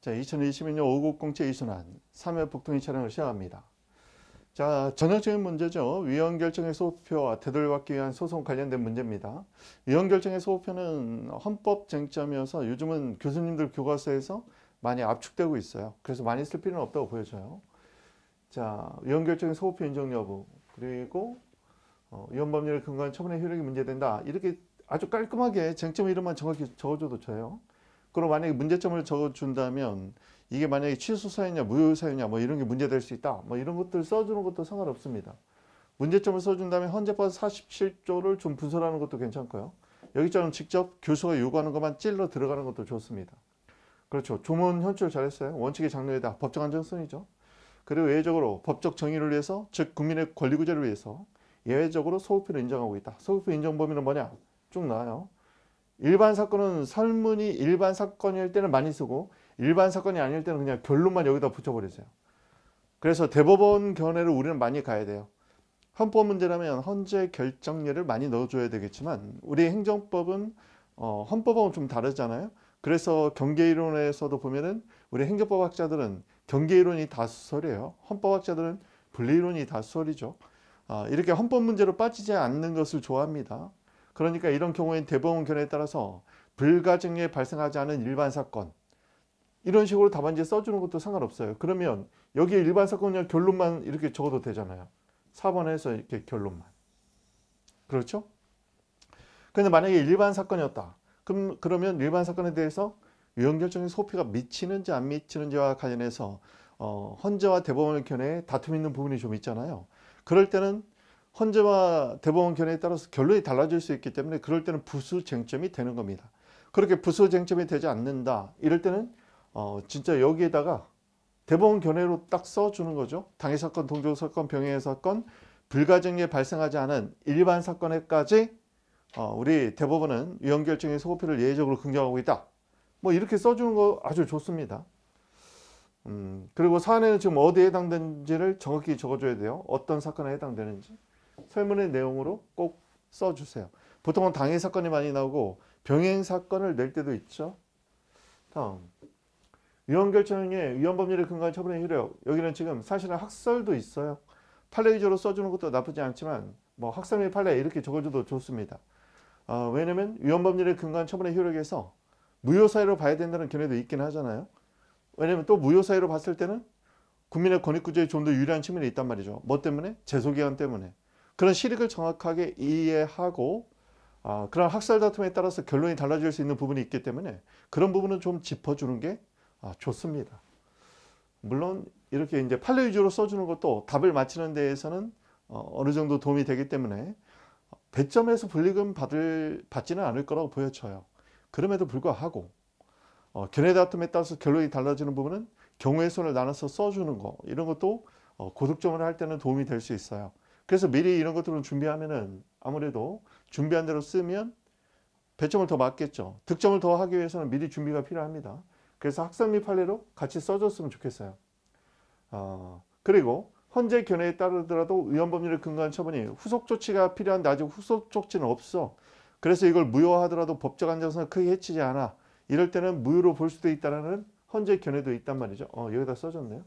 자, 2022년 5국 공채 2순환 3회 복통이 촬영을 시작합니다. 자, 전형적인 문제죠. 위헌 결정의 소표와 되돌받기 위한 소송 관련된 문제입니다. 위헌 결정의 소표는 헌법 쟁점이어서 요즘은 교수님들 교과서에서 많이 압축되고 있어요. 그래서 많이 쓸 필요는 없다고 보여져요. 자, 위헌 결정의 소표 인정 여부 그리고 어, 위헌 법률을 근거한 처분의 효력이 문제된다. 이렇게 아주 깔끔하게 쟁점 이름만 정확히 적어줘도 좋아요. 그럼 만약에 문제점을 적어준다면 이게 만약에 취소사유냐 무효사유냐 뭐 이런 게 문제될 수 있다 뭐 이런 것들 써주는 것도 상관없습니다. 문제점을 써준다면 헌재법 47조를 좀 분석하는 것도 괜찮고요. 여기처럼 직접 교수가 요구하는 것만 찔러 들어가는 것도 좋습니다. 그렇죠. 조문 현출 잘했어요. 원칙의 장르에다 법적 안정성이죠. 그리고 예 외적으로 법적 정의를 위해서 즉 국민의 권리구제를 위해서 예외적으로 소급표를 인정하고 있다. 소급표 인정 범위는 뭐냐? 쭉 나와요. 일반 사건은 설문이 일반 사건일 때는 많이 쓰고 일반 사건이 아닐 때는 그냥 결론만 여기다 붙여버리세요. 그래서 대법원 견해를 우리는 많이 가야 돼요. 헌법 문제라면 헌재 결정례를 많이 넣어줘야 되겠지만 우리 행정법은 어, 헌법하고는 좀 다르잖아요. 그래서 경계이론에서도 보면은 우리 행정법학자들은 경계이론이 다수설이에요. 헌법학자들은 분리이론이 다수설이죠. 어, 아, 이렇게 헌법 문제로 빠지지 않는 것을 좋아합니다. 그러니까 이런 경우엔 대법원 견해에 따라서 불가증에 발생하지 않은 일반 사건 이런 식으로 답안지에 써주는 것도 상관없어요. 그러면 여기에 일반 사건 그냥 결론만 이렇게 적어도 되잖아요. 4번에서 이렇게 결론만. 그렇죠? 근데 만약에 일반 사건이었다. 그럼, 그러면 일반 사건에 대해서 유형결정의 소피가 미치는지 안 미치는지와 관련해서 어, 헌재와 대법원의 견해에 다툼 있는 부분이 좀 있잖아요. 그럴 때는 헌재와 대법원 견해에 따라서 결론이 달라질 수 있기 때문에 그럴 때는 부수 쟁점이 되는 겁니다. 그렇게 부수 쟁점이 되지 않는다. 이럴 때는 어, 진짜 여기에다가 대법원 견해로 딱 써주는 거죠. 당해 사건, 동조 사건, 병행 사건, 불가증에 발생하지 않은 일반 사건에까지 어, 우리 대법원은 위헌 결정의 소고표를 예외적으로 긍정하고 있다. 뭐 이렇게 써주는 거 아주 좋습니다. 음, 그리고 사안에는 지금 어디에 해당되는지를 정확히 적어줘야 돼요. 어떤 사건에 해당되는지. 설문의 내용으로 꼭 써주세요. 보통은 당해 사건이 많이 나오고 병행 사건을 낼 때도 있죠. 다음. 위헌 결정에 위헌 법률에 근거한 처분의 효력. 여기는 지금 사실은 학설도 있어요. 판례 위주로 써주는 것도 나쁘지 않지만 뭐 학설 및 판례 이렇게 적어줘도 좋습니다. 어, 왜냐면 위헌 법률에 근거한 처분의 효력에서 무효 사유로 봐야 된다는 견해도 있긴 하잖아요. 왜냐면 또 무효 사유로 봤을 때는 국민의 권익 구조에 좀 더 유리한 측면이 있단 말이죠. 뭐 때문에? 재소기한 때문에. 그런 실익을 정확하게 이해하고 아, 그런 학살 다툼에 따라서 결론이 달라질 수 있는 부분이 있기 때문에 그런 부분은 좀 짚어주는 게 아, 좋습니다. 물론 이렇게 이제 판례 위주로 써주는 것도 답을 맞히는 데에서는 어, 느 정도 도움이 되기 때문에 1점에서 불리금 받을, 받지는 않을 거라고 보여져요. 그럼에도 불구하고 어, 견해 다툼에 따라서 결론이 달라지는 부분은 경우의 손을 나눠서 써주는 거 이런 것도 어, 고득점을 할 때는 도움이 될 수 있어요. 그래서 미리 이런 것들을 준비하면은 아무래도 준비한 대로 쓰면 배점을 더 맞겠죠. 득점을 더 하기 위해서는 미리 준비가 필요합니다. 그래서 학습 및 판례로 같이 써줬으면 좋겠어요. 어, 그리고 헌재 견해에 따르더라도 위헌법률에 근거한 처분이 후속 조치가 필요한데 아직 후속 조치는 없어. 그래서 이걸 무효하더라도 법적 안정성을 크게 해치지 않아. 이럴 때는 무효로 볼 수도 있다는 헌재 견해도 있단 말이죠. 어, 여기다 써줬네요.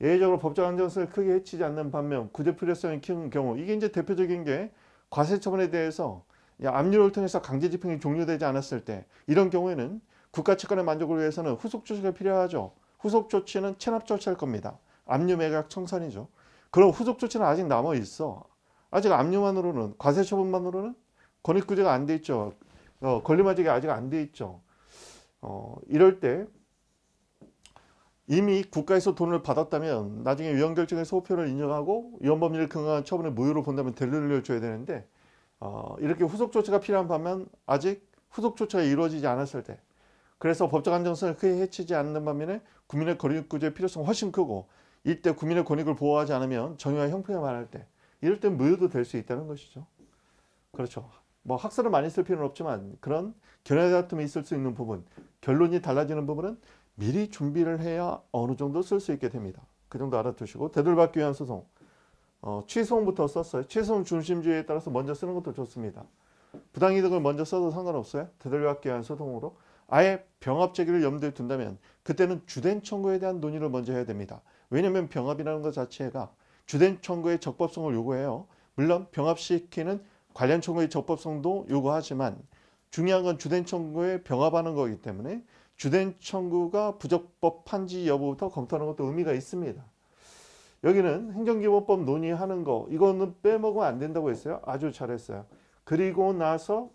예외적으로 법적 안정성을 크게 해치지 않는 반면 구제 필요성이 키우 경우 이게 이제 대표적인 게 과세처분에 대해서 압류를 통해서 강제 집행이 종료되지 않았을 때 이런 경우에는 국가 채권의 만족을 위해서는 후속 조치가 필요하죠. 후속 조치는 체납 절치일 겁니다. 압류 매각 청산이죠. 그럼 후속 조치는 아직 남아 있어. 아직 압류만으로는 과세 처분만으로는 권익 구제가 안 돼 있죠. 어, 권리마직이 아직 안 돼 있죠. 어, 이럴 때 이미 국가에서 돈을 받았다면 나중에 위헌결정의 소표를 인정하고 위헌 범위를 근거한 처분을 무효로 본다면 되돌려줘야 되는데 어, 이렇게 후속 조치가 필요한 반면 아직 후속 조치가 이루어지지 않았을 때 그래서 법적 안정성을 크게 해치지 않는 반면에 국민의 권익구제의 필요성 훨씬 크고 이때 국민의 권익을 보호하지 않으면 정의와 형평에 말할 때 이럴 때 무효도 될 수 있다는 것이죠. 그렇죠. 뭐 학설을 많이 쓸 필요는 없지만 그런 견해 다툼이 있을 수 있는 부분, 결론이 달라지는 부분은 미리 준비를 해야 어느 정도 쓸 수 있게 됩니다. 그 정도 알아두시고 되돌받기 위한 소송 어, 취소부터 썼어요. 취소 중심주의에 따라서 먼저 쓰는 것도 좋습니다. 부당이득을 먼저 써도 상관없어요. 되돌받기 위한 소송으로 아예 병합 제기를 염두에 둔다면 그때는 주된 청구에 대한 논의를 먼저 해야 됩니다. 왜냐하면 병합이라는 것 자체가 주된 청구의 적법성을 요구해요. 물론 병합시키는 관련 청구의 적법성도 요구하지만 중요한 건 주된 청구에 병합하는 거기 때문에 주된 청구가 부적법한지 여부부터 검토하는 것도 의미가 있습니다. 여기는 행정기본법 논의하는 거 이거는 빼먹으면 안 된다고 했어요. 아주 잘했어요. 그리고 나서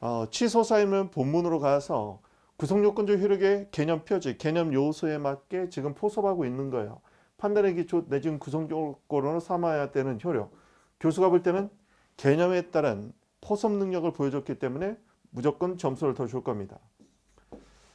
어, 취소 사유는 본문으로 가서 구성요건조 효력의 개념 표지, 개념 요소에 맞게 지금 포섭하고 있는 거예요. 판단의 기초 내지는 구성요건으로 삼아야 되는 효력. 교수가 볼 때는 개념에 따른 포섭 능력을 보여줬기 때문에 무조건 점수를 더 줄 겁니다.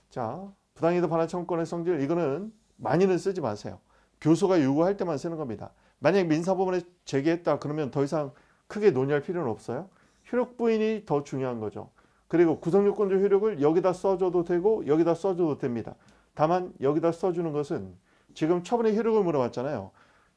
자, 부당이득 반환 청구권의 성질 이거는 많이는 쓰지 마세요. 교수가 요구할 때만 쓰는 겁니다. 만약 민사법원에 제기했다 그러면 더 이상 크게 논의할 필요는 없어요. 효력 부인이 더 중요한 거죠. 그리고 구성요건적 효력을 여기다 써줘도 되고 여기다 써줘도 됩니다. 다만 여기다 써주는 것은 지금 처분의 효력을 물어봤잖아요.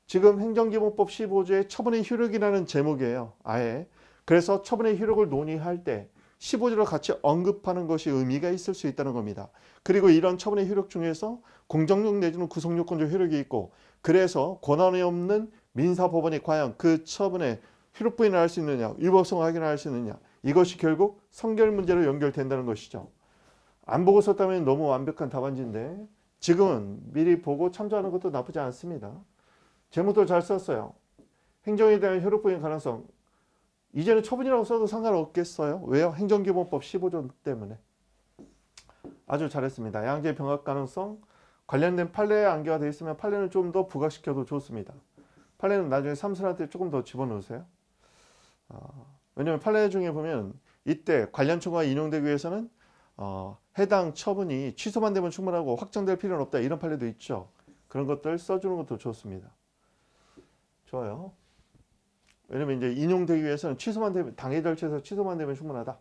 지금 행정기본법 15조의 처분의 효력이라는 제목이에요. 아예. 그래서 처분의 효력을 논의할 때 15조를 같이 언급하는 것이 의미가 있을 수 있다는 겁니다. 그리고 이런 처분의 효력 중에서 공정력 내지는 구속요건적 효력이 있고 그래서 권한이 없는 민사법원이 과연 그 처분에 효력 부인을 할 수 있느냐, 위법성 확인을 할 수 있느냐 이것이 결국 성결 문제로 연결된다는 것이죠. 안 보고 썼다면 너무 완벽한 답안지인데 지금은 미리 보고 참조하는 것도 나쁘지 않습니다. 제목도 잘 썼어요. 행정에 대한 효력 부인 가능성 이제는 처분이라고 써도 상관없겠어요. 왜요? 행정기본법 15조 때문에. 아주 잘했습니다. 양재 병합 가능성 관련된 판례 안개가 되어 있으면 판례는 좀더 부각시켜도 좋습니다. 판례는 나중에 삼선한테 조금 더 집어넣으세요. 어, 왜냐하면 판례 중에 보면 이때 관련 청구가 인용되기 위해서는 어, 해당 처분이 취소만 되면 충분하고 확정될 필요는 없다 이런 판례도 있죠. 그런 것들 써주는 것도 좋습니다. 좋아요. 왜냐면 이제 인용되기 위해서는 취소만 되면 당해 절차에서 취소만 되면 충분하다.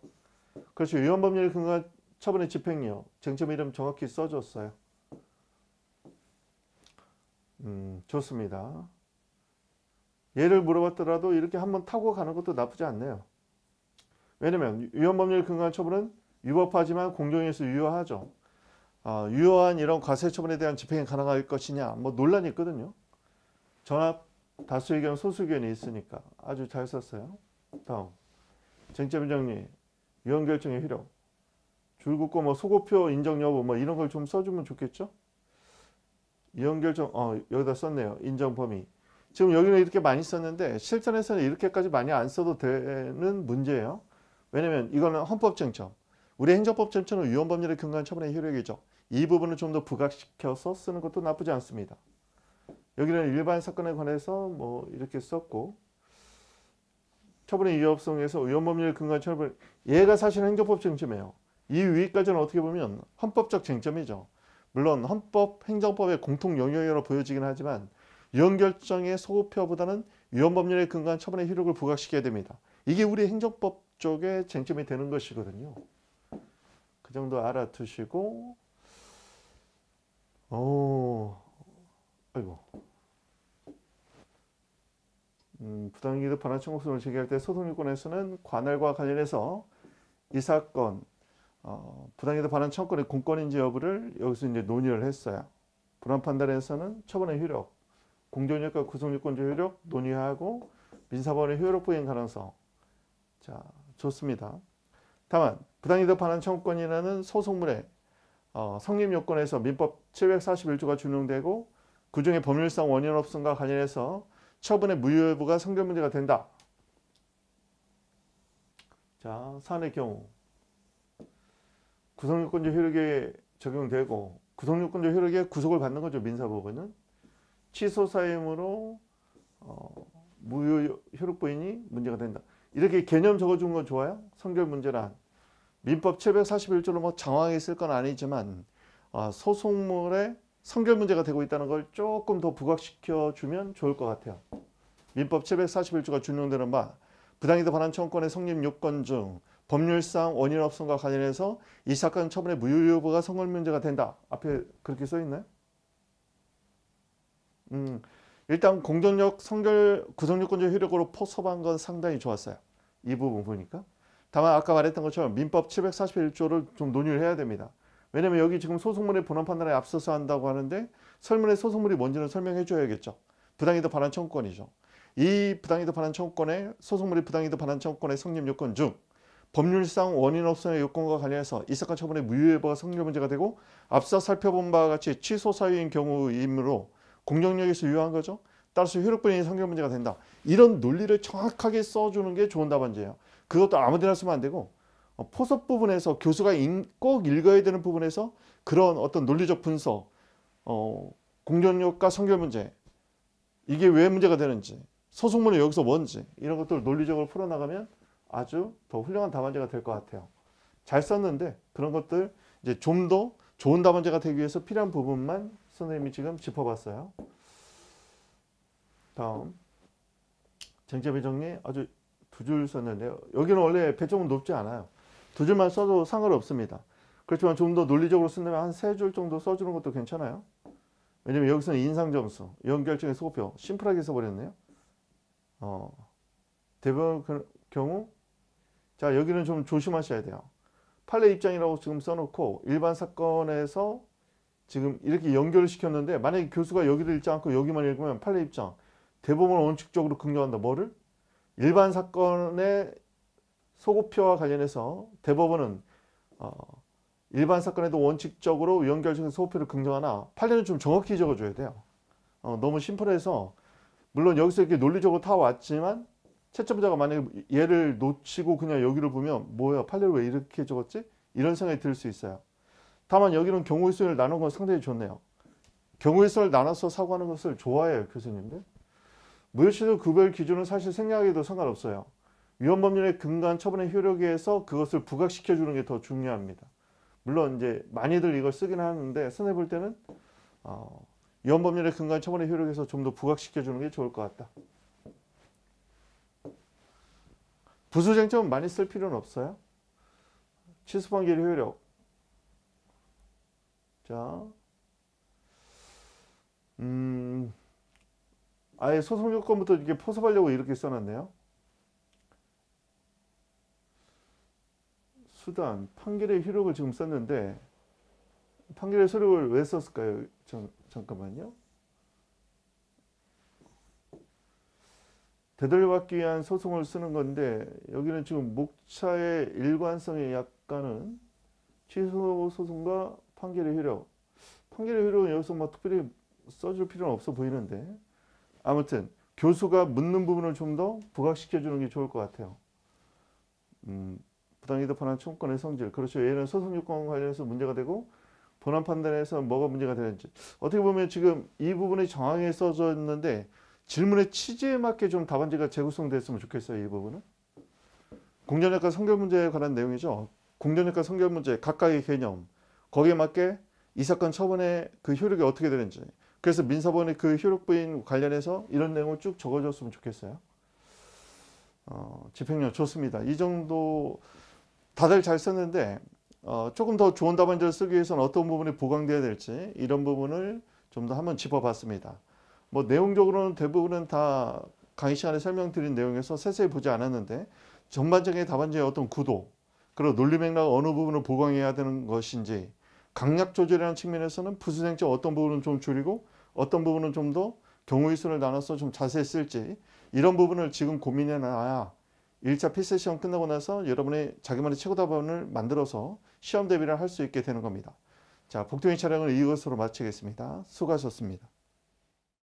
그렇죠. 위헌법률 근거 처분의 집행이요. 쟁점 이름 정확히 써줬어요. 음, 좋습니다. 예를 물어봤더라도 이렇게 한번 타고 가는 것도 나쁘지 않네요. 왜냐면 위헌법률 근거 처분은 위법하지만 공정에서 유효하죠. 어, 유효한 이런 과세 처분에 대한 집행이 가능할 것이냐 뭐 논란이 있거든요. 전압 다수의견, 소수견이 의 있으니까 아주 잘 썼어요. 다음. 쟁점 정리, 유언 결정의 효력, 줄 긋고 뭐 소고표 인정 여부 뭐 이런 걸 좀 써주면 좋겠죠? 유언 결정, 어, 여기다 썼네요. 인정 범위. 지금 여기는 이렇게 많이 썼는데 실전에서는 이렇게까지 많이 안 써도 되는 문제예요. 왜냐면 이거는 헌법 쟁점. 우리 행정법 쟁점은 위헌 법률의 근간 처분의 효력이죠. 이 부분을 좀 더 부각시켜서 쓰는 것도 나쁘지 않습니다. 여기는 일반 사건에 관해서 뭐 이렇게 썼고 처분의 위협성에서 위헌법률 근간한 처벌 얘가 사실 행정법 쟁점이에요. 이 위까지는 어떻게 보면 헌법적 쟁점이죠. 물론 헌법 행정법의 공통 영역으로 보여지긴 하지만 위헌 결정의 소급표보다는 위헌 법률의근간 처분의 효력을 부각시켜야 됩니다. 이게 우리 행정법 쪽의 쟁점이 되는 것이거든요. 그 정도 알아두시고 오, 아이고. 음, 부당이득 반환 청구소송을 제기할 때 소송유권에서는 관할과 관련해서 이 사건 어, 부당이득 반환 청구권의 공권인지 여부를 여기서 이제 논의를 했어요. 불안 판단에서는 처분의 효력, 공정력과 구속유권제 효력 논의하고 민사법의 효력 부인 가능성. 자, 좋습니다. 다만 부당이득 반환 청구권이라는 소송물의 어, 성립 요건에서 민법 741조가 준용되고 그중에 법률상 원인 없음과 관련해서 처분의 무효 여부가 성결 문제가 된다. 자, 사안의 경우 구성요건조 효력에 적용되고 구성요건조 효력에 구속을 받는 거죠. 민사법은 취소사임으로 어, 무효 효력부인이 문제가 된다. 이렇게 개념 적어준 건 좋아요. 성별 문제란 민법 741조로 뭐 장황하게 건 아니지만 어, 소송물의 성결 문제가 되고 있다는 걸 조금 더 부각시켜 주면 좋을 것 같아요. 민법 741조가 준용되는 바 부당이득 반환 청권의 성립 요건 중 법률상 원인 없음과 관련해서 이 사건 처분의 무효 여부가 성결 문제가 된다. 앞에 그렇게 써 있나요? 음, 일단 공정력 성결 구성요건적 효력으로 포섭한 건 상당히 좋았어요. 이 부분 보니까. 다만 아까 말했던 것처럼 민법 741조를 좀 논의를 해야 됩니다. 왜냐면 여기 지금 소송물의 본안 판단에 앞서서 한다고 하는데 설문의 소송물이 뭔지는 설명해 줘야겠죠. 부당이득 반환 청구권이죠. 이 부당이득 반환 청구권에 소송물이 부당이득 반환 청구권의 성립 요건 중 법률상 원인 없음의 요건과 관련해서 이 사건 처분의 무효 여부가 성립 문제가 되고 앞서 살펴본 바와 같이 취소 사유인 경우이므로 공정력에서 유효한 거죠. 따라서 효력분이 성립 문제가 된다. 이런 논리를 정확하게 써주는 게 좋은 답안지예요. 그것도 아무데나 쓰면 안 되고 어, 포섭 부분에서 교수가 꼭 읽어야 되는 부분에서 그런 어떤 논리적 분석, 어, 공존력과 성결 문제, 이게 왜 문제가 되는지, 소송문이 여기서 뭔지 이런 것들을 논리적으로 풀어나가면 아주 더 훌륭한 답안제가 될 것 같아요. 잘 썼는데 그런 것들 이제 좀 더 좋은 답안제가 되기 위해서 필요한 부분만 선생님이 지금 짚어봤어요. 다음 쟁점의 정리 아주 두 줄 썼는데요. 여기는 원래 배점은 높지 않아요. 두 줄만 써도 상관없습니다. 그렇지만 좀 더 논리적으로 쓴다면 한 세 줄 정도 써주는 것도 괜찮아요. 왜냐면 여기서는 인상점수, 연결증의 소표, 심플하게 써버렸네요. 어, 대부분 그 경우 자 여기는 좀 조심하셔야 돼요. 판례 입장이라고 지금 써놓고 일반 사건에서 지금 이렇게 연결을 시켰는데 만약에 교수가 여기를 읽지 않고 여기만 읽으면 판례 입장 대부분 원칙적으로 긍정한다. 뭐를? 일반 사건에 소급표와 관련해서 대법원은 어, 일반 사건에도 원칙적으로 위헌결정의 소급표를 긍정하나 판례는 좀 정확히 적어줘야 돼요. 어, 너무 심플해서 물론 여기서 이렇게 논리적으로 타왔지만 채점자가 만약에 얘를 놓치고 그냥 여기를 보면 뭐야 판례를 왜 이렇게 적었지? 이런 생각이 들 수 있어요. 다만 여기는 경우의 수를 나눈 건 상당히 좋네요. 경우의 수를 나눠서 사고하는 것을 좋아해요 교수님들. 무효시효 구별 기준은 사실 생략해도 상관없어요. 위헌법률의 근간 처분의 효력에 의해서 그것을 부각시켜 주는 게 더 중요합니다. 물론 이제 많이들 이걸 쓰긴 하는데 손해 볼 때는 어, 위헌법률의 근간 처분의 효력에서 좀 더 부각시켜 주는 게 좋을 것 같다. 부수쟁점은 많이 쓸 필요는 없어요. 취수판결 효력. 자, 음, 아예 소송 요건부터 이렇게 포섭하려고 이렇게 써놨네요. 수단, 판결의 효력을 지금 썼는데 판결의 효력을 왜 썼을까요? 전, 잠깐만요. 되돌려받기 위한 소송을 쓰는 건데 여기는 지금 목차의 일관성에 약간은 취소 소송과 판결의 효력 판결의 효력은 여기서 뭐 특별히 써줄 필요는 없어 보이는데 아무튼 교수가 묻는 부분을 좀 더 부각시켜주는 게 좋을 것 같아요. 음, 부당이 득판한 청구권의 성질 그렇죠 얘는 소송 요건 관련해서 문제가 되고 본안 판단에서 뭐가 문제가 되는지 어떻게 보면 지금 이 부분이 정황에 써져 있는데 질문의 취지에 맞게 좀 답안지가 재구성됐으면 좋겠어요 이 부분은 공전역과 성결 문제에 관한 내용이죠 공전역과 성결 문제 각각의 개념 거기에 맞게 이 사건 처분의 그 효력이 어떻게 되는지 그래서 민사본의 그 효력 부인 관련해서 이런 내용을 쭉 적어줬으면 좋겠어요 어, 집행력 좋습니다 이 정도 다들 잘 썼는데 어, 조금 더 좋은 답안지를 쓰기 위해서는 어떤 부분이 보강돼야 될지 이런 부분을 좀 더 한번 짚어봤습니다. 뭐 내용적으로는 대부분은 다 강의 시간에 설명드린 내용에서 세세히 보지 않았는데 전반적인 답안지의 어떤 구도 그리고 논리 맥락 어느 부분을 보강해야 되는 것인지 강약 조절이라는 측면에서는 부수생적 어떤 부분은 좀 줄이고 어떤 부분은 좀 더 경우의 수를 나눠서 좀 자세히 쓸지 이런 부분을 지금 고민해 놔야 1차 필세 시험 끝나고 나서 여러분의 자기만의 최고 답안을 만들어서 시험 대비를 할 수 있게 되는 겁니다. 자, 복통의 촬영을 이것으로 마치겠습니다. 수고하셨습니다.